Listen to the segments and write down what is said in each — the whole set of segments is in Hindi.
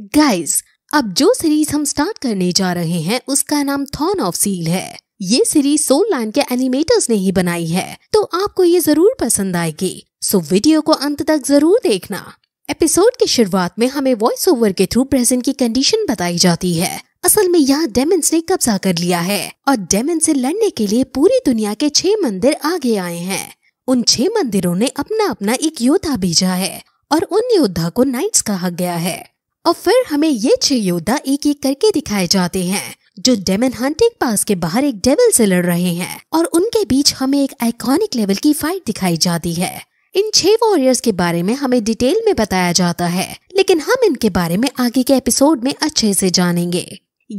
गाइस अब जो सीरीज हम स्टार्ट करने जा रहे हैं उसका नाम थॉर्न ऑफ सील है ये सीरीज सोल लाइन के एनिमेटर्स ने ही बनाई है तो आपको ये जरूर पसंद आएगी सो वीडियो को अंत तक जरूर देखना एपिसोड की शुरुआत में हमें वॉइस ओवर के थ्रू प्रेजेंट की कंडीशन बताई जाती है असल में यहाँ डेमेंस ने कब्जा कर लिया है और डेमिन से लड़ने के लिए पूरी दुनिया के छह मंदिर आगे आए हैं उन छह मंदिरों ने अपना अपना एक योद्धा भेजा है और उन योद्धा को नाइट्स कहा गया है और फिर हमें ये छह योद्धा एक एक करके दिखाए जाते हैं जो डेमन हंटिंग पास के बाहर एक डेविल से लड़ रहे हैं और उनके बीच हमें एक आइकॉनिक लेवल की फाइट दिखाई जाती है इन छह वॉरियर्स के बारे में हमें डिटेल में बताया जाता है लेकिन हम इनके बारे में आगे के एपिसोड में अच्छे से जानेंगे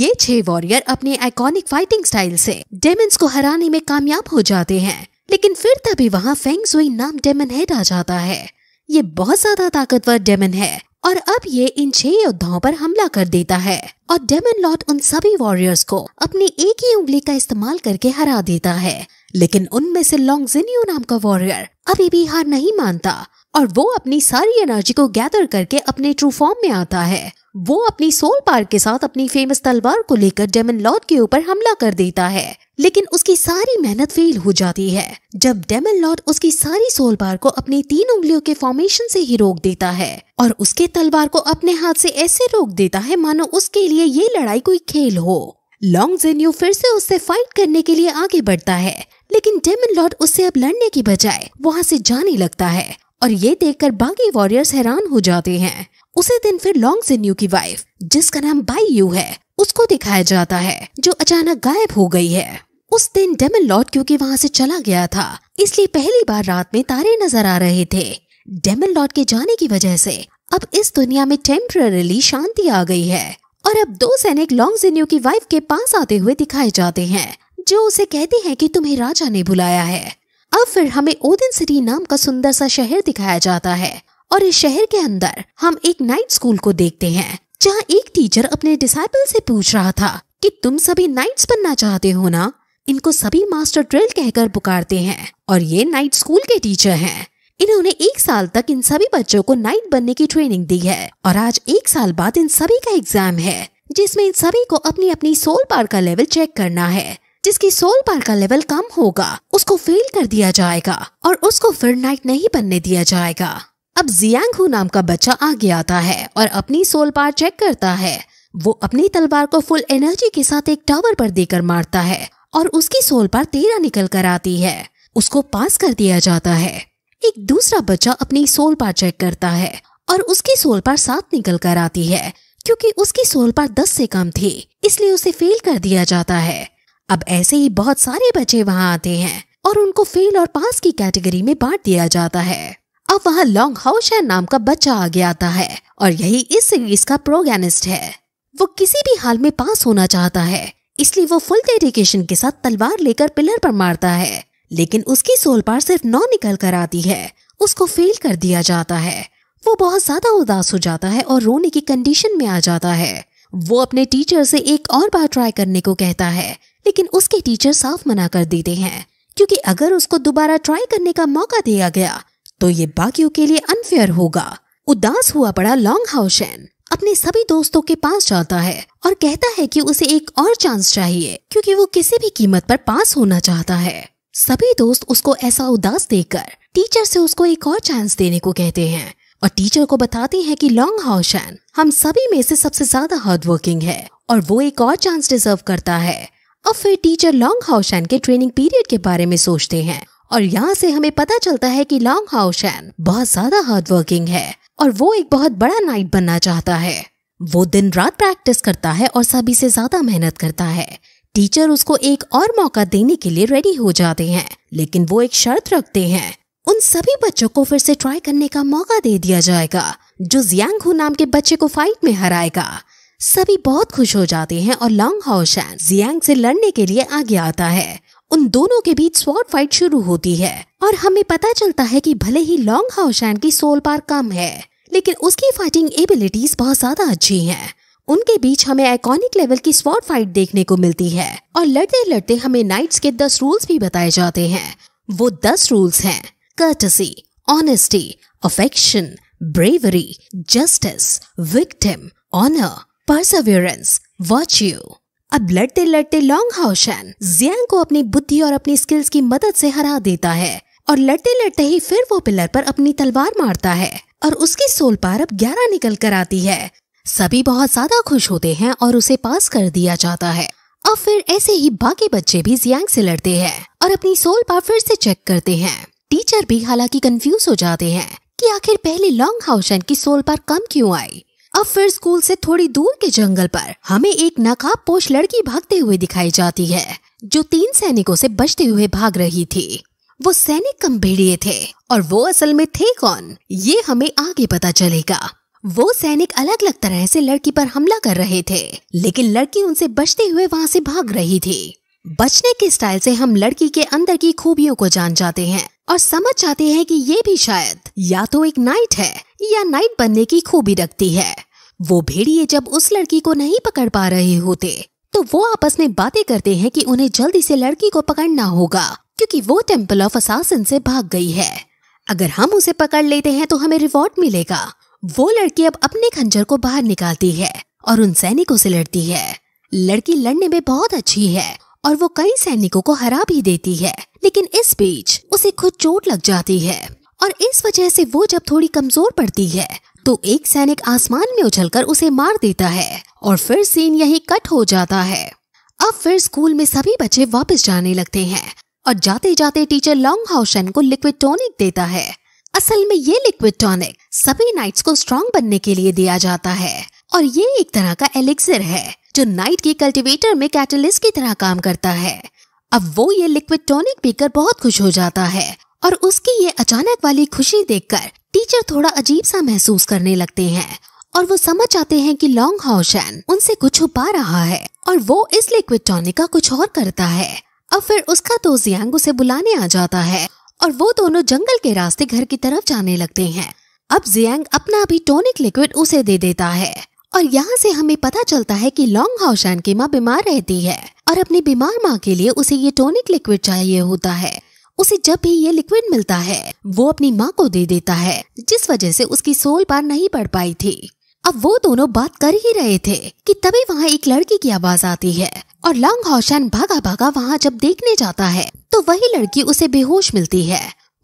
ये छह वॉरियर अपने आइकॉनिक फाइटिंग स्टाइल से डेमन्स को हराने में कामयाब हो जाते हैं लेकिन फिर तभी वहाँ फेंग नाम डेमन हेड आ जाता है ये बहुत ज्यादा ताकतवर डेमन है और अब ये इन छह योद्धाओं पर हमला कर देता है और डेमन लॉट उन सभी वॉरियर्स को अपनी एक ही उंगली का इस्तेमाल करके हरा देता है लेकिन उनमें से लॉन्ग नाम का वॉरियर अभी भी हार नहीं मानता और वो अपनी सारी एनर्जी को गैदर करके अपने ट्रू फॉर्म में आता है वो अपनी सोल पार के साथ अपनी फेमस तलवार को लेकर डेमन लॉर्ड के ऊपर हमला कर देता है लेकिन उसकी सारी मेहनत फेल हो जाती है जब डेमन लॉर्ड उसकी सारी सोल पार को अपनी तीन उंगलियों के फॉर्मेशन से ही रोक देता है और उसके तलवार को अपने हाथ से ऐसे रोक देता है मानो उसके लिए ये लड़ाई कोई खेल हो लॉन्ग जेन्यू फिर से उससे फाइट करने के लिए आगे बढ़ता है लेकिन डेमन लॉर्ड उससे अब लड़ने की बजाय वहाँ से जाने लगता है और ये देखकर बाकी वॉरियर्स हैरान हो जाते हैं उसी दिन फिर लॉन्ग सिन्यू की वाइफ जिसका नाम बाई यू है उसको दिखाया जाता है जो अचानक गायब हो गई है उस दिन डेमन लॉर्ड क्योंकि वहाँ से चला गया था इसलिए पहली बार रात में तारे नजर आ रहे थे डेमन लॉर्ड के जाने की वजह से अब इस दुनिया में टेम्परली शांति आ गई है और अब दो सैनिक लॉन्ग जिन्यू की वाइफ के पास आते हुए दिखाए जाते हैं जो उसे कहते हैं कि तुम्हें राजा ने बुलाया है अब फिर हमें ओदन सिटी नाम का सुंदर सा शहर दिखाया जाता है और इस शहर के अंदर हम एक नाइट स्कूल को देखते हैं जहाँ एक टीचर अपने डिसाइपल से पूछ रहा था कि तुम सभी नाइट्स बनना चाहते हो ना इनको सभी मास्टर ड्रिल कहकर पुकारते हैं और ये नाइट स्कूल के टीचर हैं इन्होंने एक साल तक इन सभी बच्चों को नाइट बनने की ट्रेनिंग दी है और आज एक साल बाद इन सभी का एग्जाम है जिसमें इन सभी को अपनी अपनी सोल पार का लेवल चेक करना है जिसकी सोल पार का लेवल कम होगा उसको फेल कर दिया जाएगा और उसको फिर नाइट नहीं बनने दिया जाएगा अब जियांग हु नाम का बच्चा आगे आता है और अपनी सोल पार चेक करता है वो अपनी तलवार को फुल एनर्जी के साथ एक टावर पर देकर मारता है और उसकी सोल पार तेरा निकल कर आती है उसको पास कर दिया जाता है एक दूसरा बच्चा अपनी सोल पार चेक करता है और उसकी सोल पार सात निकल कर आती है क्योंकि उसकी सोल पार दस से कम थी इसलिए उसे फेल कर दिया जाता है अब ऐसे ही बहुत सारे बच्चे वहाँ आते हैं और उनको फेल और पास की कैटेगरी में बांट दिया जाता है अब वहाँ लॉन्ग हाउस नाम का बच्चा आगे आता है और यही इस सीरीज का प्रोगेनिस्ट है वो किसी भी हाल में पास होना चाहता है इसलिए वो फुल डेडिकेशन के साथ तलवार लेकर पिलर पर मारता है लेकिन उसकी सोल पार सिर्फ नौ निकल कर आती है उसको फेल कर दिया जाता है वो बहुत ज्यादा उदास हो जाता है और रोने की कंडीशन में आ जाता है वो अपने टीचर से एक और बार ट्राई करने को कहता है लेकिन उसके टीचर साफ मना कर देते हैं क्योंकि अगर उसको दोबारा ट्राई करने का मौका दिया गया तो ये बाकियों के लिए अनफेयर होगा उदास हुआ पड़ा लॉन्ग हाउस अपने सभी दोस्तों के पास जाता है और कहता है कि उसे एक और चांस चाहिए क्योंकि वो किसी भी कीमत पर पास होना चाहता है सभी दोस्त उसको ऐसा उदास देखकर टीचर से उसको एक और चांस देने को कहते हैं और टीचर को बताते हैं कि लॉन्ग हाउसैन हम सभी में से सबसे ज्यादा हार्ड वर्किंग है और वो एक और चांस डिजर्व करता है अब फिर टीचर लॉन्ग हाउशैन के ट्रेनिंग पीरियड के बारे में सोचते हैं और यहाँ से हमें पता चलता है कि लॉन्ग हाउशैन बहुत ज्यादा हार्ड वर्किंग है और वो एक बहुत बड़ा नाइट बनना चाहता है वो दिन रात प्रैक्टिस करता है और सभी से ज्यादा मेहनत करता है टीचर उसको एक और मौका देने के लिए रेडी हो जाते हैं लेकिन वो एक शर्त रखते हैं उन सभी बच्चों को फिर से ट्राई करने का मौका दे दिया जाएगा जो जियांग नाम के बच्चे को फाइट में हराएगा सभी बहुत खुश हो जाते हैं और लॉन्ग हाउस जियांग से लड़ने के लिए आगे आता है उन दोनों के बीच स्वॉट फाइट शुरू होती है और हमें पता चलता है कि भले ही लॉन्ग हाउस की सोल पार कम है लेकिन उसकी फाइटिंग एबिलिटीज बहुत ज्यादा अच्छी हैं। उनके बीच हमें आइकॉनिक लेवल की स्वॉर्ड फाइट देखने को मिलती है और लड़ते लड़ते हमें नाइट्स के दस रूल्स भी बताए जाते हैं वो दस रूल्स हैं courtesy honesty affection bravery justice victim honour perseverance virtue अब लड़ते लड़ते लॉन्ग हाउशन जियांग को अपनी बुद्धि और अपनी स्किल्स की मदद से हरा देता है और लड़ते लड़ते ही फिर वो पिलर पर अपनी तलवार मारता है और उसकी सोल पार अब ग्यारह निकल कर आती है सभी बहुत ज्यादा खुश होते हैं और उसे पास कर दिया जाता है और फिर ऐसे ही बाकी बच्चे भी जियांग से लड़ते हैं और अपनी सोल पार फिर से चेक करते हैं टीचर भी हालांकि कंफ्यूज हो जाते हैं कि आखिर पहले लॉन्ग हाउशन की सोल पार कम क्यों आई अब फिर स्कूल से थोड़ी दूर के जंगल पर हमें एक नकाब पोष लड़की भागते हुए दिखाई जाती है जो तीन सैनिकों से बचते हुए भाग रही थी वो सैनिक कम भेड़िए थे और वो असल में थे कौन ये हमें आगे पता चलेगा वो सैनिक अलग अलग तरह से लड़की पर हमला कर रहे थे लेकिन लड़की उनसे बचते हुए वहाँ से भाग रही थी बचने के स्टाइल से हम लड़की के अंदर की खूबियों को जान जाते हैं और समझ जाते हैं कि ये भी शायद या तो एक नाइट है या नाइट बनने की खूबी रखती है वो भेड़िए जब उस लड़की को नहीं पकड़ पा रहे होते तो वो आपस में बातें करते हैं कि उन्हें जल्दी से लड़की को पकड़ना होगा क्योंकि वो टेम्पल ऑफ असासिन से भाग गई है अगर हम उसे पकड़ लेते हैं तो हमें रिवॉर्ड मिलेगा वो लड़की अब अपने खंजर को बाहर निकालती है और उन सैनिकों से लड़ती है लड़की लड़ने में बहुत अच्छी है और वो कई सैनिकों को हरा भी देती है लेकिन इस बीच उसे खुद चोट लग जाती है और इस वजह से वो जब थोड़ी कमजोर पड़ती है तो एक सैनिक आसमान में उछलकर उसे मार देता है और फिर सीन यही कट हो जाता है अब फिर स्कूल में सभी बच्चे वापस जाने लगते हैं और जाते जाते टीचर लॉन्ग हाउशन को लिक्विड टॉनिक देता है असल में ये लिक्विड टॉनिक सभी नाइट्स को स्ट्रॉन्ग बनने के लिए दिया जाता है और ये एक तरह का एलिक्सर है जो नाइट के कल्टीवेटर में कैटलिस्ट की तरह काम करता है अब वो ये लिक्विड टॉनिक पीकर बहुत खुश हो जाता है और उसकी ये अचानक वाली खुशी देखकर टीचर थोड़ा अजीब सा महसूस करने लगते हैं और वो समझ आते हैं कि लॉन्ग हाउशन उनसे कुछ छुपा रहा है और वो इस लिक्विड टॉनिक का कुछ और करता है अब फिर उसका तो यांग उसे बुलाने आ जाता है और वो दोनों जंगल के रास्ते घर की तरफ जाने लगते हैं अब जियांग अपना भी टॉनिक लिक्विड उसे दे देता है और यहाँ से हमें पता चलता है कि लॉन्ग हाउशन की माँ बीमार रहती है और अपनी बीमार माँ के लिए उसे ये टॉनिक लिक्विड चाहिए होता है उसे जब भी ये लिक्विड मिलता है वो अपनी माँ को दे देता है जिस वजह से उसकी सोल पार नहीं पड़ पाई थी अब वो दोनों बात कर ही रहे थे कि तभी वहाँ एक लड़की की आवाज आती है और लंग हौशन भागा भागा वहाँ जब देखने जाता है तो वही लड़की उसे बेहोश मिलती है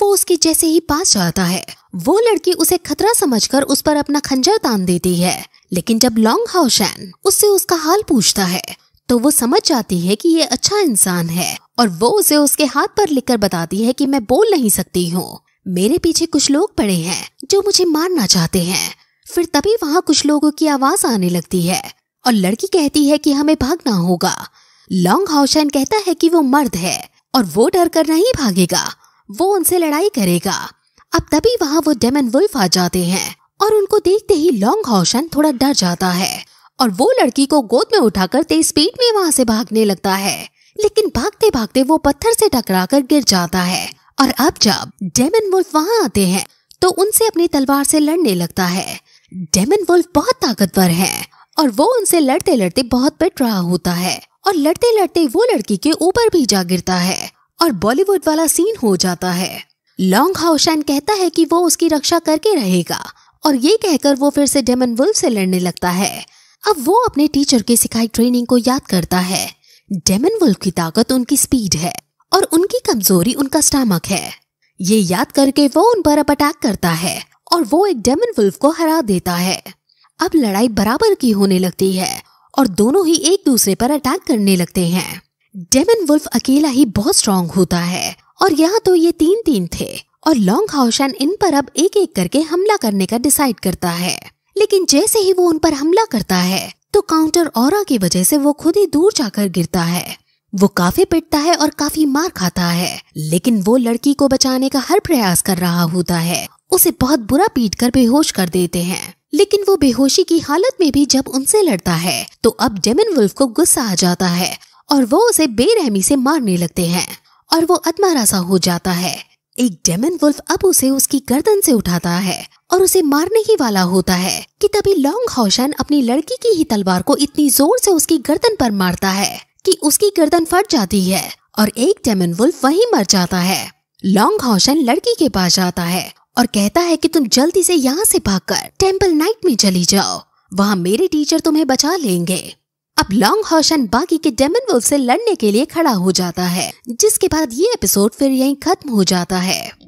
वो उसके जैसे ही पास जाता है वो लड़की उसे खतरा समझकर उस पर अपना खंजर तान देती है लेकिन जब लॉन्ग हाउशन उससे उसका हाल पूछता है तो वो समझ जाती है कि ये अच्छा इंसान है और वो उसे उसके हाथ पर लिखकर बताती है कि मैं बोल नहीं सकती हूँ मेरे पीछे कुछ लोग पड़े हैं जो मुझे मारना चाहते हैं फिर तभी वहाँ कुछ लोगों की आवाज आने लगती है और लड़की कहती है कि हमें भागना होगा लॉन्ग हाउशन कहता है कि वो मर्द है और वो डर कर नहीं भागेगा वो उनसे लड़ाई करेगा अब तभी वहाँ वो डेमन वुल्फ आ जाते हैं और उनको देखते ही लॉन्ग हाउशन थोड़ा डर जाता है और वो लड़की को गोद में उठाकर तेज स्पीड में वहां से भागने लगता है लेकिन भागते भागते वो पत्थर से टकराकर गिर जाता है और अब जब डेमन वुल्फ वहां आते हैं तो उनसे अपनी तलवार से लड़ने लगता है डेमन वुल्फ बहुत ताकतवर है और वो उनसे लड़ते लड़ते बहुत पिट रहा होता है और लड़ते लड़ते वो लड़की के ऊपर भी जा गिरता है और बॉलीवुड वाला सीन हो जाता है लॉन्ग हाउशैन कहता है कि वो उसकी रक्षा करके रहेगा और ये कहकर वो फिर से डेमन वुल्फ से लड़ने लगता है अब वो अपने टीचर के सिखाई ट्रेनिंग को याद करता है डेमन वुल्फ की ताकत उनकी स्पीड है और उनकी कमजोरी उनका स्टामक है ये याद करके वो उन पर अब अटैक करता है और वो एक डेमन वुल्फ को हरा देता है अब लड़ाई बराबर की होने लगती है और दोनों ही एक दूसरे पर अटैक करने लगते हैं डेमन वुल्फ अकेला ही बहुत स्ट्रांग होता है और यहाँ तो ये तीन तीन थे और लॉन्ग हाउशन इन पर अब एक एक करके हमला करने का डिसाइड करता है लेकिन जैसे ही वो उन पर हमला करता है तो काउंटर और की वजह से वो खुद ही दूर जाकर गिरता है वो काफी पिटता है और काफी मार खाता है लेकिन वो लड़की को बचाने का हर प्रयास कर रहा होता है उसे बहुत बुरा पीट कर बेहोश कर देते हैं लेकिन वो बेहोशी की हालत में भी जब उनसे लड़ता है तो अब जेमिन वुल्फ को गुस्सा आ जाता है और वो उसे बेरहमी से मारने लगते हैं और वो अदमारा हो जाता है एक डेमन वुल्फ अब उसे उसकी गर्दन से उठाता है और उसे मारने ही वाला होता है कि तभी लॉन्ग हौशन अपनी लड़की की ही तलवार को इतनी जोर से उसकी गर्दन पर मारता है कि उसकी गर्दन फट जाती है और एक डेमन वुल्फ वही मर जाता है लॉन्ग हौशन लड़की के पास जाता है और कहता है कि तुम जल्दी से यहाँ से भागकर टेम्पल नाइट में चली जाओ वहाँ मेरे टीचर तुम्हें बचा लेंगे अब लॉन्ग हॉशन बाकी के डेमन वुल्फ से लड़ने के लिए खड़ा हो जाता है जिसके बाद ये एपिसोड फिर यहीं खत्म हो जाता है